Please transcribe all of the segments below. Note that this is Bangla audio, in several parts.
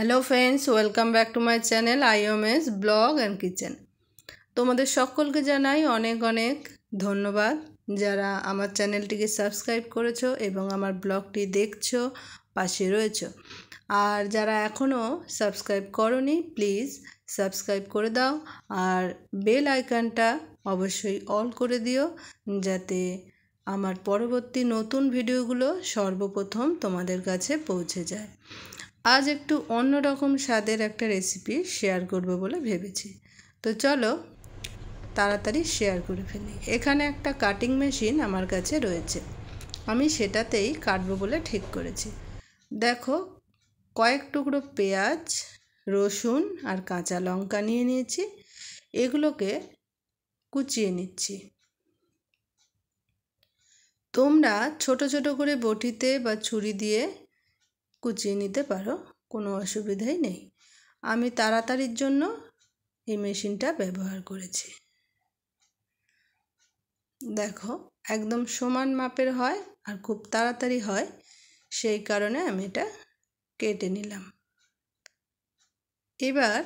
hello friends welcome back to my channel IMS blog and kitchen তোমাদের সকলকে জানাই অনেক অনেক ধন্যবাদ যারা আমার চ্যানেলটিকে সাবস্ক্রাইব করেছো এবং আমার ব্লগটি দেখছো পাশে রয়েছো আর যারা এখনও সাবস্ক্রাইব করনি প্লিজ সাবস্ক্রাইব করে দাও আর বেল আইকনটা অবশ্যই অল করে দিও যাতে আমার পরবর্তী নতুন ভিডিওগুলো সর্বপ্রথম তোমাদের কাছে পৌঁছে যায় আজ একটু অন্য রকম স্বাদের একটা রেসিপি শেয়ার করব বলে ভেবেছি তো চলো তাড়াতাড়ি শেয়ার করে ফেলি এখানে একটা কাটিং মেশিন আমার কাছে রয়েছে আমি সেটাতেই কাটবো বলে ঠিক করেছি দেখো কয়েক টুকরো পেঁয়াজ রসুন আর কাঁচা লঙ্কা নিয়ে নিয়েছি এগুলোকে কুচিয়ে নিচ্ছি তোমরা ছোট ছোট করে বটিতে বা ছুরি দিয়ে কুচিয়ে নিতে পারো কোনো অসুবিধাই নেই আমি তাড়াতাড়ির জন্য এই মেশিনটা ব্যবহার করেছি দেখো একদম সমান মাপের হয় আর খুব তাড়াতাড়ি হয় সেই কারণে আমি এটা কেটে নিলাম এবার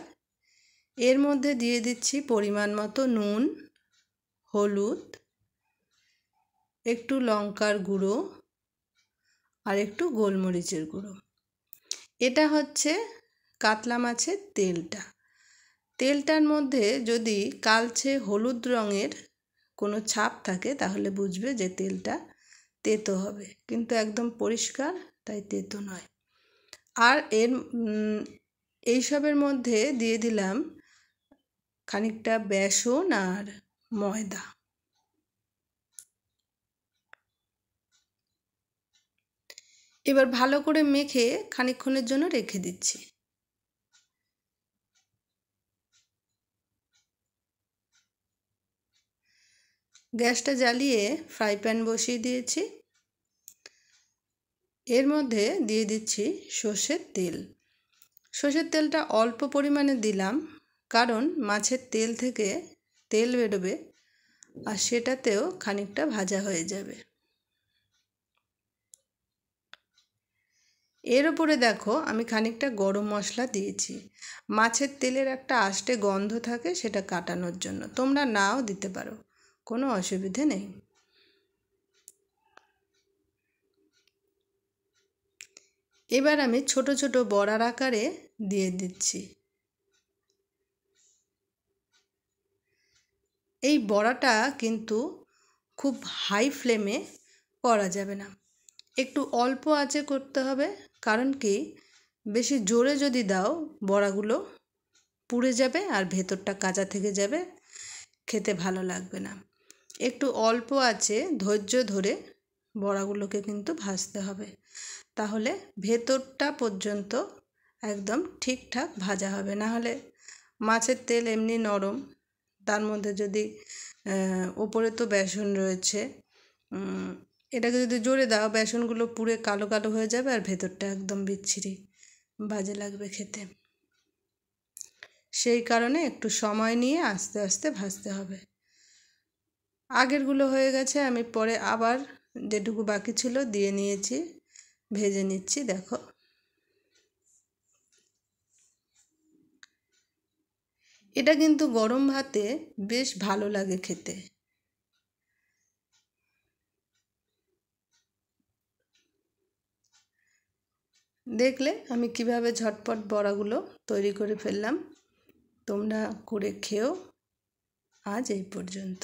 এর মধ্যে দিয়ে দিচ্ছি পরিমাণ মতো নুন হলুদ একটু লঙ্কার গুঁড়ো আর একটু গোলমরিচের গুঁড়ো এটা হচ্ছে কাতলা মাছের তেলটা তেলটার মধ্যে যদি কালচে হলুদ রঙের কোনো ছাপ থাকে তাহলে বুঝবে যে তেলটা তেতো হবে কিন্তু একদম পরিষ্কার তাই তেতো নয় আর এর এইসবের মধ্যে দিয়ে দিলাম খানিকটা বেসন আর ময়দা এবার ভালো করে মেখে খানিক্ষণের জন্য রেখে দিচ্ছি গ্যাসটা জ্বালিয়ে ফ্রাই প্যান বসিয়ে দিয়েছি এর মধ্যে দিয়ে দিচ্ছি সর্ষের তেল সর্ষের তেলটা অল্প পরিমাণে দিলাম কারণ মাছের তেল থেকে তেল বেরোবে আর সেটাতেও খানিকটা ভাজা হয়ে যাবে এর ওপরে দেখো আমি খানিকটা গরম মশলা দিয়েছি মাছের তেলের একটা আষ্টে গন্ধ থাকে সেটা কাটানোর জন্য তোমরা নাও দিতে পারো কোনো অসুবিধে নেই এবার আমি ছোট ছোট বড়ার আকারে দিয়ে দিচ্ছি এই বড়াটা কিন্তু খুব হাই ফ্লেমে করা যাবে না একটু অল্প আঁচে করতে হবে কারণ কি বেশি জোরে যদি দাও বড়াগুলো পুড়ে যাবে আর ভেতরটা কাঁচা থেকে যাবে খেতে ভালো লাগবে না একটু অল্প আছে ধৈর্য ধরে বড়াগুলোকে কিন্তু ভাজতে হবে তাহলে ভেতরটা পর্যন্ত একদম ঠিকঠাক ভাজা হবে না হলে মাছের তেল এমনি নরম তার মধ্যে যদি ওপরে তো বেসন রয়েছে এটাকে যদি জোরে দাও বেসনগুলো পুড়ে কালো কালো হয়ে যাবে আর ভেতরটা একদম বিচ্ছিরি বাজে লাগবে খেতে সেই কারণে একটু সময় নিয়ে আস্তে আস্তে ভাজতে হবে আগেরগুলো হয়ে গেছে আমি পরে আবার যেটুকু বাকি ছিল দিয়ে নিয়েছি ভেজে নিচ্ছি দেখো এটা কিন্তু গরম ভাতে বেশ ভালো লাগে খেতে দেখলে আমি কিভাবে ঝটপট বড়াগুলো তৈরি করে ফেললাম তোমরা করে খেয়েও আজ এই পর্যন্ত